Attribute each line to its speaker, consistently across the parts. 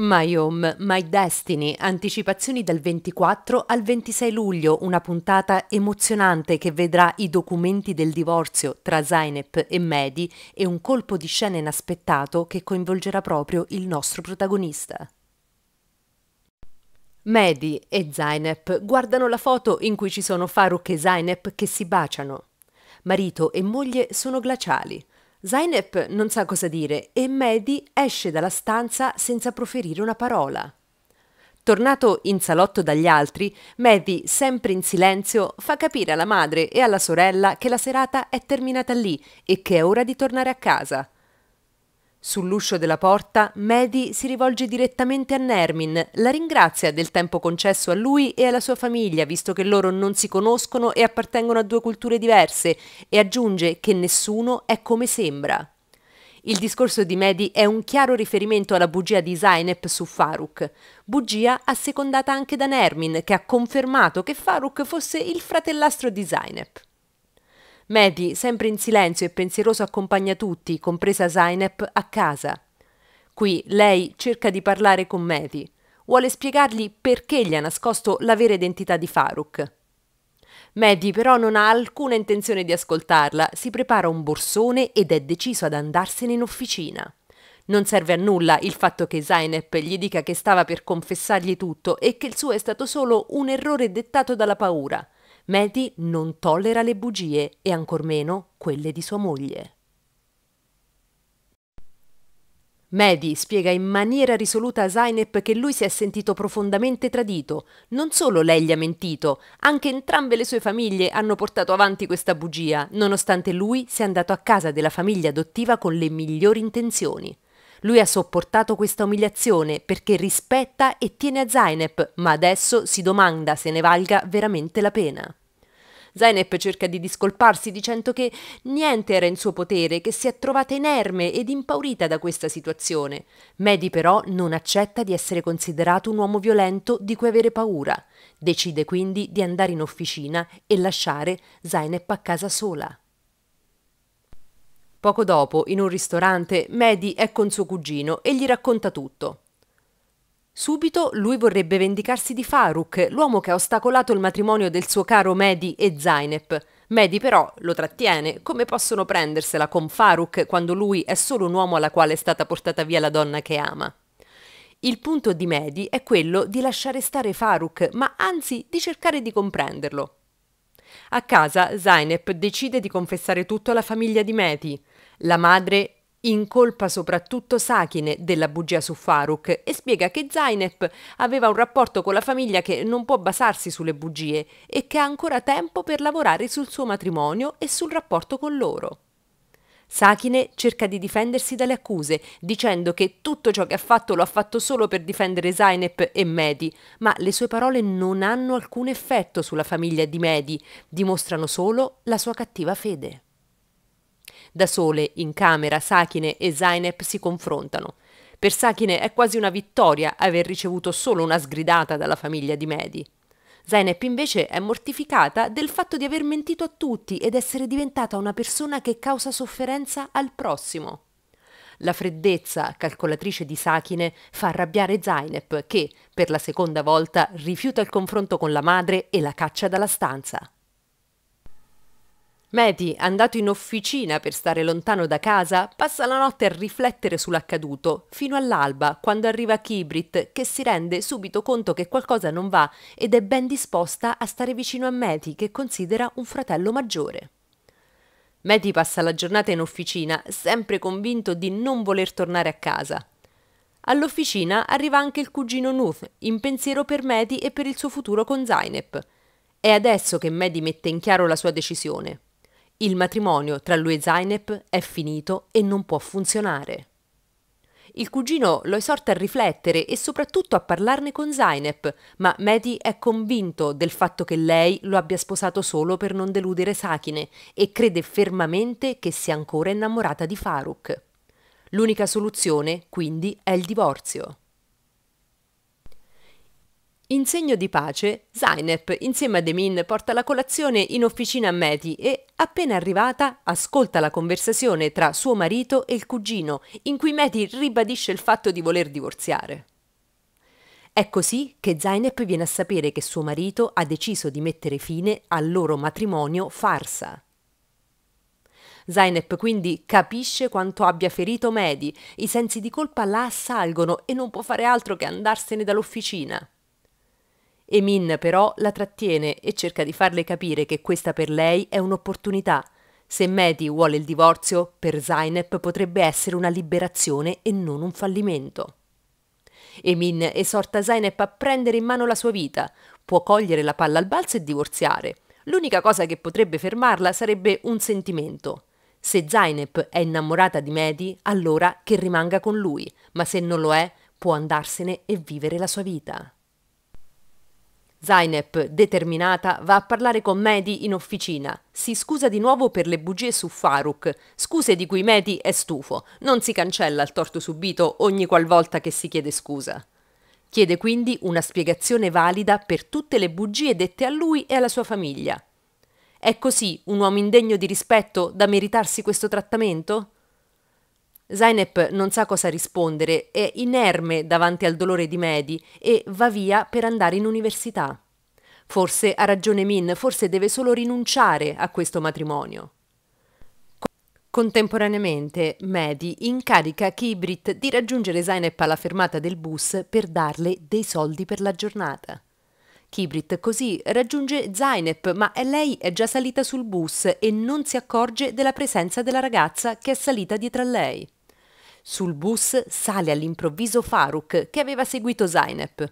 Speaker 1: My Home, My Destiny, anticipazioni dal 24 al 26 luglio, una puntata emozionante che vedrà i documenti del divorzio tra Zainep e Mehdi e un colpo di scena inaspettato che coinvolgerà proprio il nostro protagonista. Mehdi e Zainep guardano la foto in cui ci sono Farouk e Zainep che si baciano. Marito e moglie sono glaciali. Zainep non sa cosa dire e Mehdi esce dalla stanza senza proferire una parola. Tornato in salotto dagli altri, Mehdi, sempre in silenzio, fa capire alla madre e alla sorella che la serata è terminata lì e che è ora di tornare a casa. Sull'uscio della porta, Medi si rivolge direttamente a Nermin, la ringrazia del tempo concesso a lui e alla sua famiglia, visto che loro non si conoscono e appartengono a due culture diverse, e aggiunge che nessuno è come sembra. Il discorso di Medi è un chiaro riferimento alla bugia di Zainep su Faruk, bugia assecondata anche da Nermin, che ha confermato che Faruk fosse il fratellastro di Zainep. Mehdi, sempre in silenzio e pensieroso, accompagna tutti, compresa Zainep, a casa. Qui lei cerca di parlare con Mehdi. Vuole spiegargli perché gli ha nascosto la vera identità di Faruk. Mehdi però non ha alcuna intenzione di ascoltarla, si prepara un borsone ed è deciso ad andarsene in officina. Non serve a nulla il fatto che Zainep gli dica che stava per confessargli tutto e che il suo è stato solo un errore dettato dalla paura. Maddie non tollera le bugie e ancor meno quelle di sua moglie. Maddie spiega in maniera risoluta a Zainep che lui si è sentito profondamente tradito. Non solo lei gli ha mentito, anche entrambe le sue famiglie hanno portato avanti questa bugia, nonostante lui sia andato a casa della famiglia adottiva con le migliori intenzioni. Lui ha sopportato questa umiliazione perché rispetta e tiene a Zainep, ma adesso si domanda se ne valga veramente la pena. Zainep cerca di discolparsi dicendo che niente era in suo potere, che si è trovata inerme ed impaurita da questa situazione. Mehdi però non accetta di essere considerato un uomo violento di cui avere paura. Decide quindi di andare in officina e lasciare Zainep a casa sola. Poco dopo, in un ristorante, Maddie è con suo cugino e gli racconta tutto. Subito lui vorrebbe vendicarsi di Faruk, l'uomo che ha ostacolato il matrimonio del suo caro Maddie e Zainep. Maddie però lo trattiene, come possono prendersela con Faruk quando lui è solo un uomo alla quale è stata portata via la donna che ama? Il punto di Maddie è quello di lasciare stare Faruk, ma anzi di cercare di comprenderlo. A casa Zainep decide di confessare tutto alla famiglia di Meti. La madre incolpa soprattutto Sakine della bugia su Faruk e spiega che Zainep aveva un rapporto con la famiglia che non può basarsi sulle bugie e che ha ancora tempo per lavorare sul suo matrimonio e sul rapporto con loro. Sakine cerca di difendersi dalle accuse, dicendo che tutto ciò che ha fatto lo ha fatto solo per difendere Zainep e Mehdi, ma le sue parole non hanno alcun effetto sulla famiglia di Mehdi, dimostrano solo la sua cattiva fede. Da sole, in camera, Sakine e Zainep si confrontano. Per Sakine è quasi una vittoria aver ricevuto solo una sgridata dalla famiglia di Mehdi. Zeynep invece è mortificata del fatto di aver mentito a tutti ed essere diventata una persona che causa sofferenza al prossimo. La freddezza calcolatrice di Sakine fa arrabbiare Zainep che, per la seconda volta, rifiuta il confronto con la madre e la caccia dalla stanza. Meti, andato in officina per stare lontano da casa, passa la notte a riflettere sull'accaduto, fino all'alba, quando arriva Kibrit, che si rende subito conto che qualcosa non va ed è ben disposta a stare vicino a Meti, che considera un fratello maggiore. Meti passa la giornata in officina, sempre convinto di non voler tornare a casa. All'officina arriva anche il cugino Nuth, in pensiero per Meti e per il suo futuro con Zainep. È adesso che Medi mette in chiaro la sua decisione. Il matrimonio tra lui e Zainep è finito e non può funzionare. Il cugino lo esorta a riflettere e soprattutto a parlarne con Zainep, ma Mehdi è convinto del fatto che lei lo abbia sposato solo per non deludere Sakine e crede fermamente che sia ancora innamorata di Faruk. L'unica soluzione, quindi, è il divorzio in segno di pace, Zainep insieme a Demin porta la colazione in officina a Meti e, appena arrivata, ascolta la conversazione tra suo marito e il cugino, in cui Meti ribadisce il fatto di voler divorziare. È così che Zainep viene a sapere che suo marito ha deciso di mettere fine al loro matrimonio farsa. Zainep quindi capisce quanto abbia ferito Medi, i sensi di colpa la assalgono e non può fare altro che andarsene dall'officina. Emin però la trattiene e cerca di farle capire che questa per lei è un'opportunità. Se Mehdi vuole il divorzio, per Zainep potrebbe essere una liberazione e non un fallimento. Emin esorta Zainep a prendere in mano la sua vita, può cogliere la palla al balzo e divorziare. L'unica cosa che potrebbe fermarla sarebbe un sentimento. Se Zainep è innamorata di Mehdi, allora che rimanga con lui, ma se non lo è, può andarsene e vivere la sua vita. Zainep, determinata, va a parlare con Mehdi in officina. Si scusa di nuovo per le bugie su Faruk, scuse di cui Mehdi è stufo. Non si cancella il torto subito ogni qualvolta che si chiede scusa. Chiede quindi una spiegazione valida per tutte le bugie dette a lui e alla sua famiglia. È così un uomo indegno di rispetto da meritarsi questo trattamento? Zainep non sa cosa rispondere, è inerme davanti al dolore di Mehdi e va via per andare in università. Forse ha ragione Min, forse deve solo rinunciare a questo matrimonio. Contemporaneamente, Mehdi incarica Kibrit di raggiungere Zainep alla fermata del bus per darle dei soldi per la giornata. Kibrit così raggiunge Zainep, ma lei è già salita sul bus e non si accorge della presenza della ragazza che è salita dietro a lei. Sul bus sale all'improvviso Faruk, che aveva seguito Zainep.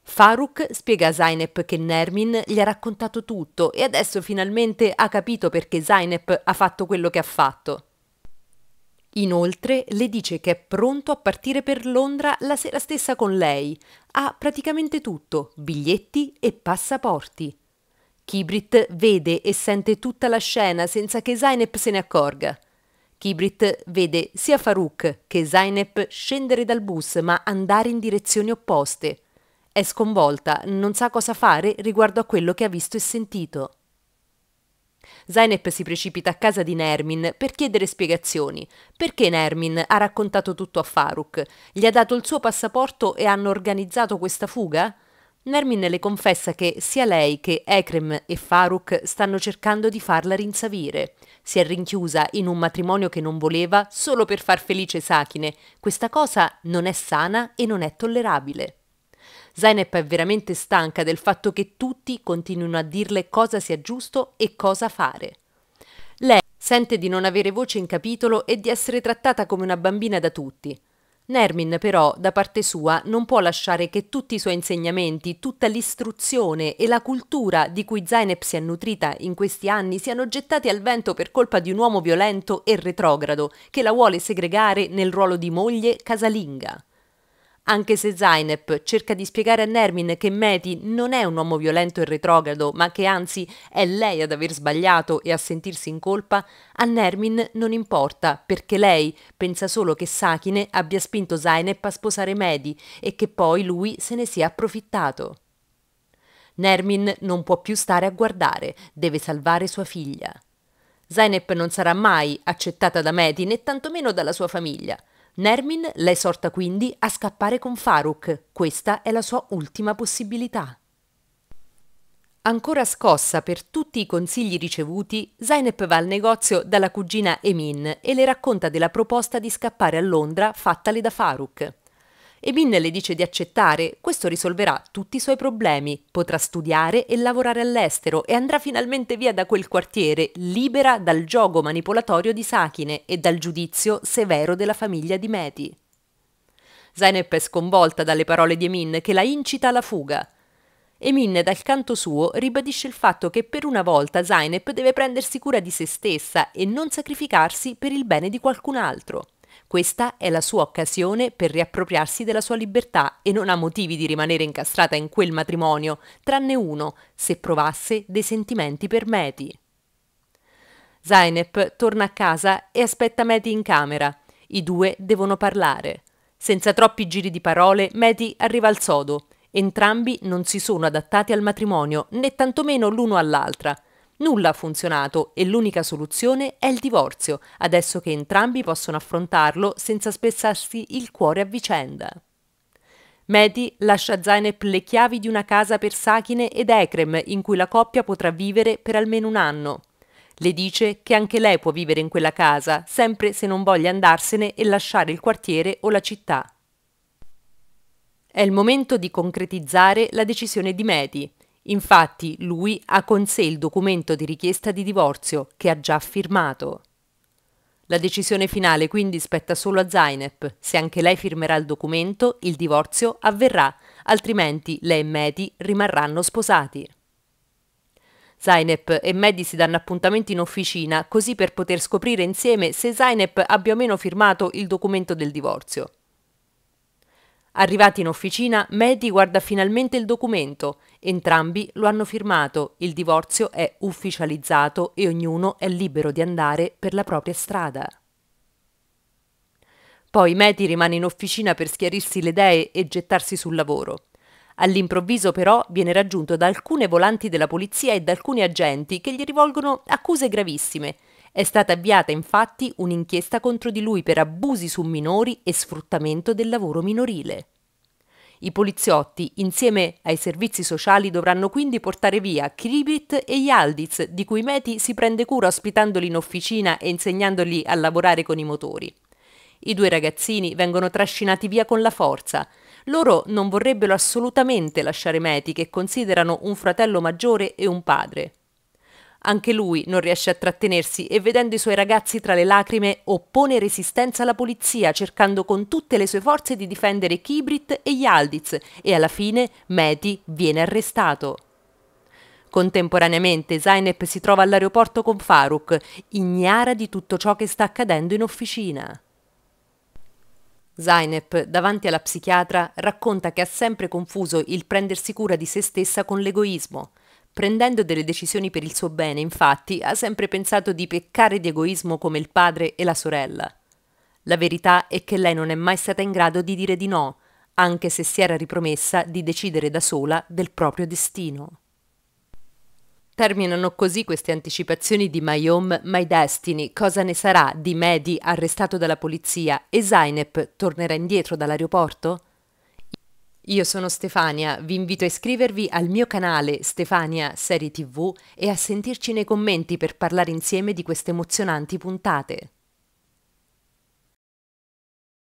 Speaker 1: Faruk spiega a Zainep che Nermin gli ha raccontato tutto e adesso finalmente ha capito perché Zainep ha fatto quello che ha fatto. Inoltre le dice che è pronto a partire per Londra la sera stessa con lei. Ha praticamente tutto, biglietti e passaporti. Kibrit vede e sente tutta la scena senza che Zainep se ne accorga. Kibrit vede sia Farouk che Zainep scendere dal bus ma andare in direzioni opposte. È sconvolta, non sa cosa fare riguardo a quello che ha visto e sentito. Zainep si precipita a casa di Nermin per chiedere spiegazioni, perché Nermin ha raccontato tutto a Farouk, gli ha dato il suo passaporto e hanno organizzato questa fuga? Nermin le confessa che sia lei che Ekrem e Faruk stanno cercando di farla rinsavire. Si è rinchiusa in un matrimonio che non voleva solo per far felice Sakine. Questa cosa non è sana e non è tollerabile. Zainep è veramente stanca del fatto che tutti continuino a dirle cosa sia giusto e cosa fare. Lei sente di non avere voce in capitolo e di essere trattata come una bambina da tutti. Nermin però, da parte sua, non può lasciare che tutti i suoi insegnamenti, tutta l'istruzione e la cultura di cui Zainep si è nutrita in questi anni siano gettati al vento per colpa di un uomo violento e retrogrado che la vuole segregare nel ruolo di moglie casalinga. Anche se Zainep cerca di spiegare a Nermin che Meti non è un uomo violento e retrogrado, ma che anzi è lei ad aver sbagliato e a sentirsi in colpa, a Nermin non importa, perché lei pensa solo che Sakine abbia spinto Zainep a sposare Medi e che poi lui se ne sia approfittato. Nermin non può più stare a guardare, deve salvare sua figlia. Zainep non sarà mai accettata da Medi né tantomeno dalla sua famiglia – Nermin la esorta quindi a scappare con Faruk, questa è la sua ultima possibilità. Ancora scossa per tutti i consigli ricevuti, Zainep va al negozio dalla cugina Emin e le racconta della proposta di scappare a Londra fattale da Faruk e Min le dice di accettare, questo risolverà tutti i suoi problemi, potrà studiare e lavorare all'estero e andrà finalmente via da quel quartiere, libera dal gioco manipolatorio di Sakine e dal giudizio severo della famiglia di Meti. Zainep è sconvolta dalle parole di Emin che la incita alla fuga. Emin dal canto suo ribadisce il fatto che per una volta Zainep deve prendersi cura di se stessa e non sacrificarsi per il bene di qualcun altro. Questa è la sua occasione per riappropriarsi della sua libertà e non ha motivi di rimanere incastrata in quel matrimonio, tranne uno, se provasse dei sentimenti per Meti. Zainep torna a casa e aspetta Meti in camera. I due devono parlare. Senza troppi giri di parole, Meti arriva al sodo. Entrambi non si sono adattati al matrimonio, né tantomeno l'uno all'altra. Nulla ha funzionato e l'unica soluzione è il divorzio, adesso che entrambi possono affrontarlo senza spessarsi il cuore a vicenda. Mehdi lascia a Zainep le chiavi di una casa per Sakine ed Ekrem in cui la coppia potrà vivere per almeno un anno. Le dice che anche lei può vivere in quella casa, sempre se non voglia andarsene e lasciare il quartiere o la città. È il momento di concretizzare la decisione di Mehdi. Infatti lui ha con sé il documento di richiesta di divorzio che ha già firmato. La decisione finale quindi spetta solo a Zainep. Se anche lei firmerà il documento, il divorzio avverrà, altrimenti lei e Mehdi rimarranno sposati. Zainep e Mehdi si danno appuntamento in officina così per poter scoprire insieme se Zainep abbia o meno firmato il documento del divorzio. Arrivati in officina, Mehdi guarda finalmente il documento. Entrambi lo hanno firmato, il divorzio è ufficializzato e ognuno è libero di andare per la propria strada. Poi Mehdi rimane in officina per schiarirsi le idee e gettarsi sul lavoro. All'improvviso però viene raggiunto da alcune volanti della polizia e da alcuni agenti che gli rivolgono accuse gravissime è stata avviata infatti un'inchiesta contro di lui per abusi su minori e sfruttamento del lavoro minorile. I poliziotti, insieme ai servizi sociali, dovranno quindi portare via Kribit e Yaldiz, di cui Meti si prende cura ospitandoli in officina e insegnandogli a lavorare con i motori. I due ragazzini vengono trascinati via con la forza. Loro non vorrebbero assolutamente lasciare Meti, che considerano un fratello maggiore e un padre. Anche lui non riesce a trattenersi e vedendo i suoi ragazzi tra le lacrime oppone resistenza alla polizia cercando con tutte le sue forze di difendere Kibrit e gli Aldiz e alla fine Meti viene arrestato. Contemporaneamente Zainep si trova all'aeroporto con Faruk, ignara di tutto ciò che sta accadendo in officina. Zainep, davanti alla psichiatra, racconta che ha sempre confuso il prendersi cura di se stessa con l'egoismo. Prendendo delle decisioni per il suo bene, infatti, ha sempre pensato di peccare di egoismo come il padre e la sorella. La verità è che lei non è mai stata in grado di dire di no, anche se si era ripromessa di decidere da sola del proprio destino. Terminano così queste anticipazioni di My Home, My Destiny, cosa ne sarà di Mehdi arrestato dalla polizia e Zainep tornerà indietro dall'aeroporto? Io sono Stefania, vi invito a iscrivervi al mio canale Stefania Serie TV e a sentirci nei commenti per parlare insieme di queste emozionanti puntate.